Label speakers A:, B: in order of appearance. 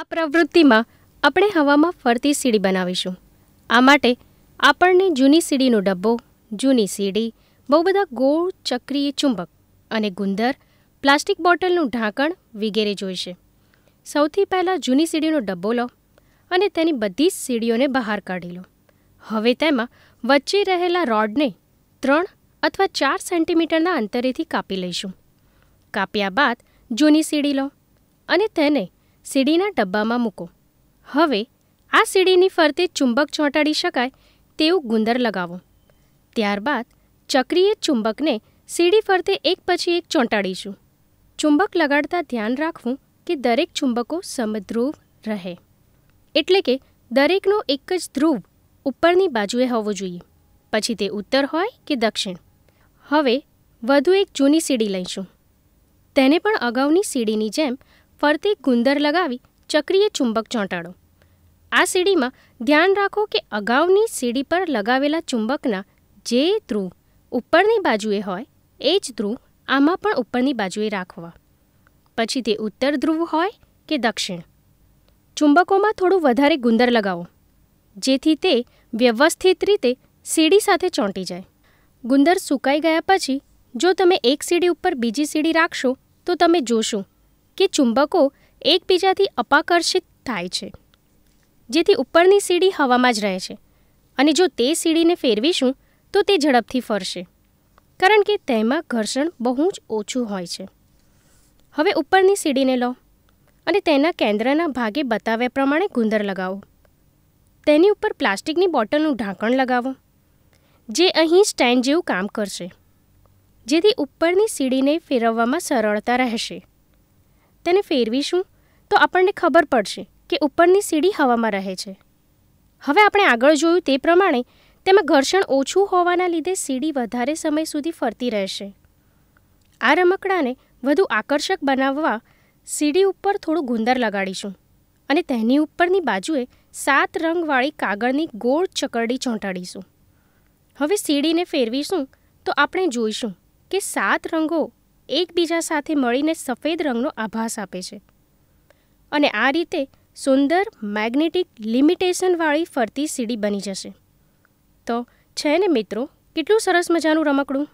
A: આ પ્રવૃત્તિમાં આપણે હવામાં ફરતી સીડી બનાવીશું આ માટે આપણને જૂની સીડીનો ડબ્બો જૂની સીડી બહુ બધા ગોળ ચક્રીય ચુંબક અને ગુંદર પ્લાસ્ટિક બોટલનું ઢાંકણ વગેરે જોઈશે સૌથી પહેલાં જૂની સીડીનો ડબ્બો લો અને તેની બધી જ સીડીઓને બહાર કાઢી લો હવે તેમાં વચ્ચે રહેલા રોડને ત્રણ અથવા ચાર સેન્ટીમીટરના અંતરેથી કાપી લઈશું કાપ્યા બાદ જૂની સીડી લો અને તેને સીડીના ડબ્બામાં મૂકો હવે આ સીડીની ફરતે ચુંબક ચોંટાડી શકાય તેવું ગુંદર લગાવો ત્યારબાદ ચક્રીય ચુંબકને સીડી ફરતે એક પછી એક ચોંટાડીશું ચુંબક લગાડતા ધ્યાન રાખવું કે દરેક ચુંબકો સમધ્રુવ રહે એટલે કે દરેકનો એક જ ધ્રુવ ઉપરની બાજુએ હોવો જોઈએ પછી તે ઉત્તર હોય કે દક્ષિણ હવે વધુ એક જૂની સીડી લઈશું તેને પણ અગાઉની સીડીની જેમ ફરતે ગુંદર લગાવી ચક્રીય ચુંબક ચોંટાડો આ સીડીમાં ધ્યાન રાખો કે અગાઉની સીડી પર લગાવેલા ચુંબકના જે ધ્રુવ ઉપરની બાજુએ હોય એ જ ધ્રુવ આમાં પણ ઉપરની બાજુએ રાખવા પછી તે ઉત્તર ધ્રુવ હોય કે દક્ષિણ ચુંબકોમાં થોડું વધારે ગુંદર લગાવો જેથી તે વ્યવસ્થિત રીતે સીડી સાથે ચોંટી જાય ગુંદર સુકાઈ ગયા પછી જો તમે એક સીડી ઉપર બીજી સીડી રાખશો તો તમે જોશો કે ચુંબકો એકબીજાથી અપાકર્ષિત થાય છે જેથી ઉપરની સીડી હવામાં જ રહે છે અને જો તે સીડીને ફેરવીશું તો તે ઝડપથી ફરશે કારણ કે તેમાં ઘર્ષણ બહુ જ ઓછું હોય છે હવે ઉપરની સીડીને લો અને તેના કેન્દ્રના ભાગે બતાવ્યા પ્રમાણે ગુંદર લગાવો તેની ઉપર પ્લાસ્ટિકની બોટલનું ઢાંકણ લગાવો જે અહીં સ્ટેન્ડ જેવું કામ કરશે જેથી ઉપરની સીડીને ફેરવવામાં સરળતા રહેશે તેને ફેરવીશું તો આપણને ખબર પડશે કે ઉપરની સીડી હવામાં રહે છે હવે આપણે આગળ જોયું તે પ્રમાણે તેમાં ઘર્ષણ ઓછું હોવાના લીધે સીડી વધારે સમય સુધી ફરતી રહેશે આ રમકડાને વધુ આકર્ષક બનાવવા સીડી ઉપર થોડું ગુંદર લગાડીશું અને તેની ઉપરની બાજુએ સાત રંગવાળી કાગળની ગોળ ચકરડી ચોંટાડીશું હવે સીડીને ફેરવીશું તો આપણે જોઈશું કે સાત રંગો એકબીજા સાથે મળીને સફેદ રંગનો આભાસ આપે છે અને આ રીતે સુંદર મેગ્નેટિક લિમિટેશનવાળી ફરતી સીડી બની જશે તો છે ને મિત્રો કેટલું સરસ મજાનું રમકડું